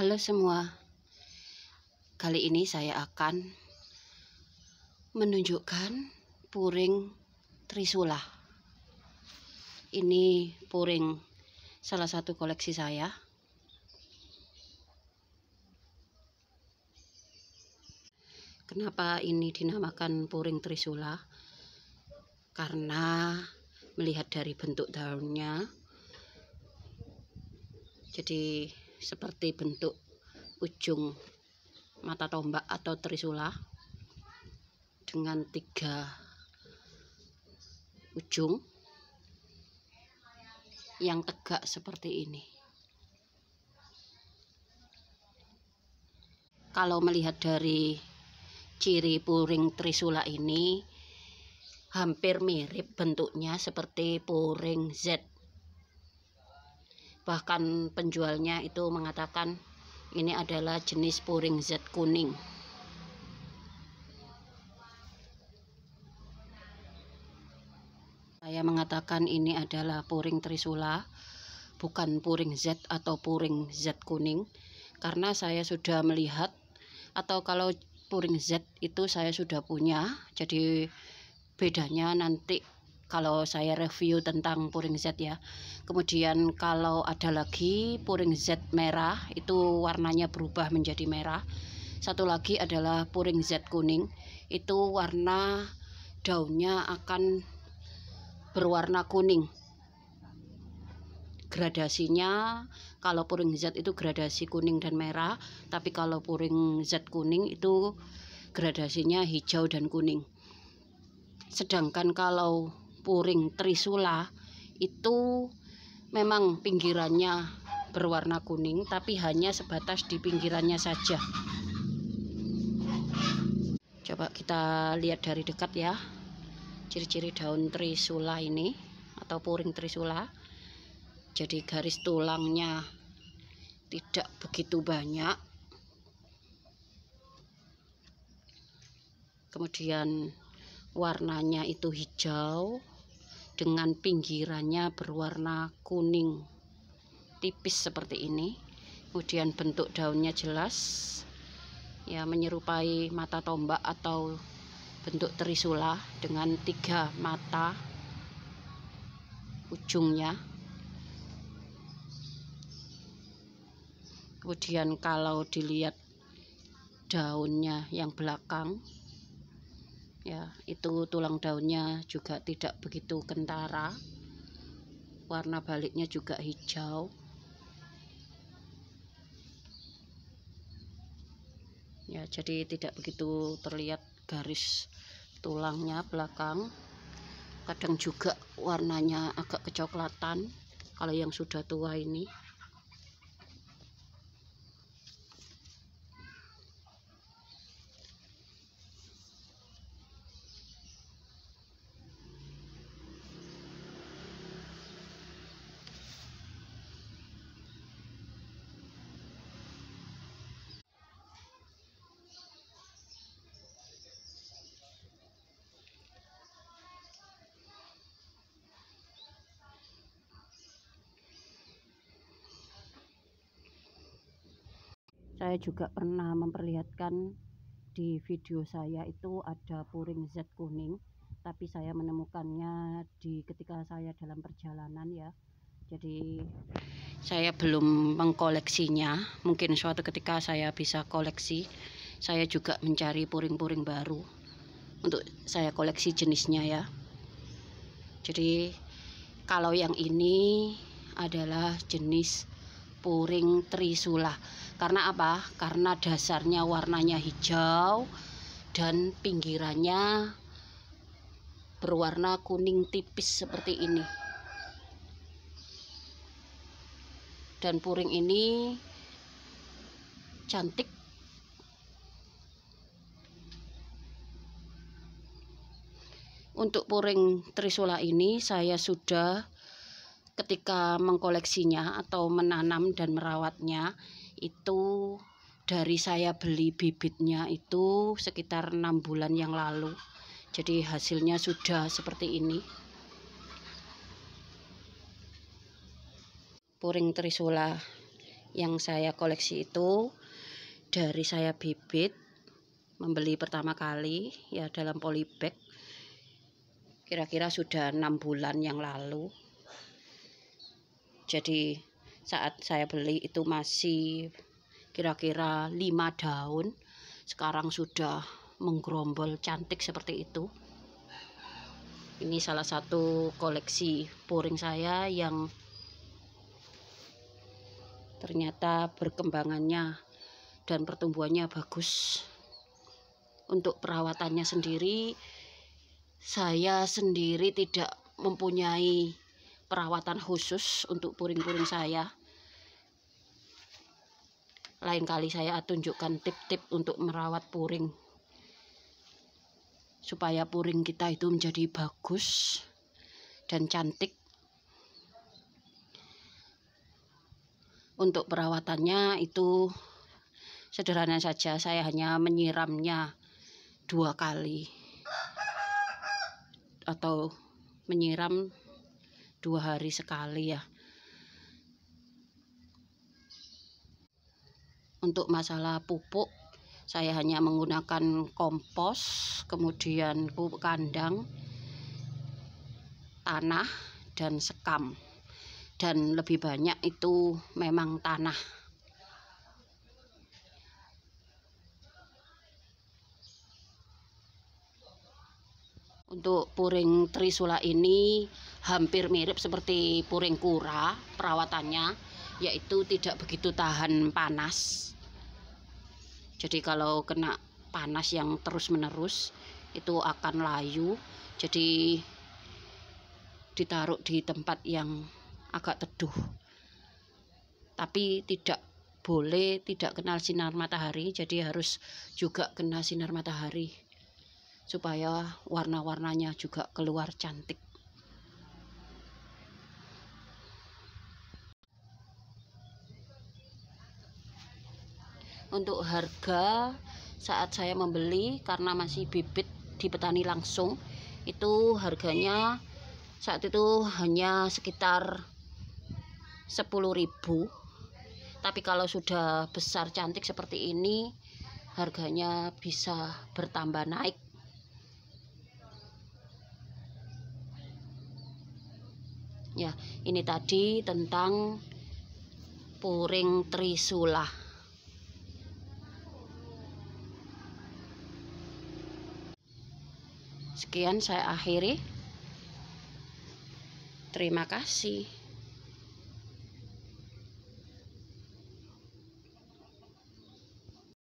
Halo semua, kali ini saya akan menunjukkan puring trisula. Ini puring salah satu koleksi saya. Kenapa ini dinamakan puring trisula? Karena melihat dari bentuk daunnya, jadi seperti bentuk ujung mata tombak atau trisula dengan tiga ujung yang tegak seperti ini kalau melihat dari ciri puring trisula ini hampir mirip bentuknya seperti puring Z bahkan penjualnya itu mengatakan ini adalah jenis puring zat kuning saya mengatakan ini adalah puring trisula bukan puring z atau puring z kuning karena saya sudah melihat atau kalau puring Z itu saya sudah punya jadi bedanya nanti kalau saya review tentang puring Z ya. Kemudian kalau ada lagi puring Z merah itu warnanya berubah menjadi merah. Satu lagi adalah puring Z kuning itu warna daunnya akan berwarna kuning. Gradasinya kalau puring Z itu gradasi kuning dan merah, tapi kalau puring Z kuning itu gradasinya hijau dan kuning. Sedangkan kalau puring trisula itu memang pinggirannya berwarna kuning tapi hanya sebatas di pinggirannya saja coba kita lihat dari dekat ya ciri-ciri daun trisula ini atau puring trisula jadi garis tulangnya tidak begitu banyak kemudian warnanya itu hijau dengan pinggirannya berwarna kuning tipis seperti ini kemudian bentuk daunnya jelas ya menyerupai mata tombak atau bentuk trisula dengan tiga mata ujungnya kemudian kalau dilihat daunnya yang belakang ya itu tulang daunnya juga tidak begitu kentara warna baliknya juga hijau ya jadi tidak begitu terlihat garis tulangnya belakang kadang juga warnanya agak kecoklatan kalau yang sudah tua ini saya juga pernah memperlihatkan di video saya itu ada puring zat kuning tapi saya menemukannya di ketika saya dalam perjalanan ya jadi saya belum mengkoleksinya mungkin suatu ketika saya bisa koleksi saya juga mencari puring-puring baru untuk saya koleksi jenisnya ya jadi kalau yang ini adalah jenis puring trisula karena apa karena dasarnya warnanya hijau dan pinggirannya berwarna kuning tipis seperti ini dan puring ini cantik untuk puring trisula ini saya sudah ketika mengkoleksinya atau menanam dan merawatnya itu dari saya beli bibitnya itu sekitar enam bulan yang lalu jadi hasilnya sudah seperti ini puring trisula yang saya koleksi itu dari saya bibit membeli pertama kali ya dalam polybag kira-kira sudah enam bulan yang lalu jadi saat saya beli itu masih kira-kira 5 daun sekarang sudah menggerombol cantik seperti itu ini salah satu koleksi puring saya yang ternyata berkembangannya dan pertumbuhannya bagus untuk perawatannya sendiri saya sendiri tidak mempunyai perawatan khusus untuk puring-puring saya lain kali saya tunjukkan tip-tip untuk merawat puring supaya puring kita itu menjadi bagus dan cantik untuk perawatannya itu sederhana saja saya hanya menyiramnya dua kali atau menyiram dua hari sekali ya untuk masalah pupuk saya hanya menggunakan kompos kemudian pupuk kandang tanah dan sekam dan lebih banyak itu memang tanah Untuk puring trisula ini hampir mirip seperti puring kura perawatannya yaitu tidak begitu tahan panas. Jadi kalau kena panas yang terus-menerus itu akan layu. Jadi ditaruh di tempat yang agak teduh. Tapi tidak boleh tidak kenal sinar matahari, jadi harus juga kena sinar matahari supaya warna-warnanya juga keluar cantik untuk harga saat saya membeli karena masih bibit di petani langsung itu harganya saat itu hanya sekitar 10.000 tapi kalau sudah besar cantik seperti ini harganya bisa bertambah naik ya ini tadi tentang puring trisula sekian saya akhiri terima kasih